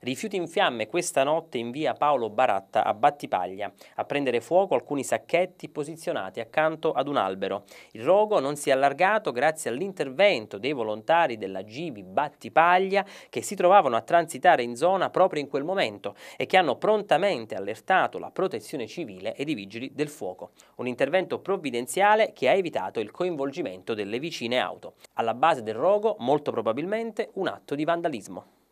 Rifiuti in fiamme questa notte in via Paolo Baratta a Battipaglia. A prendere fuoco alcuni sacchetti posizionati accanto ad un albero. Il rogo non si è allargato grazie all'intervento dei volontari della Givi Battipaglia che si trovavano a transitare in zona proprio in quel momento e che hanno prontamente allertato la protezione civile ed i vigili del fuoco. Un intervento provvidenziale che ha evitato il coinvolgimento delle vicine auto. Alla base del rogo molto probabilmente un atto di vandalismo.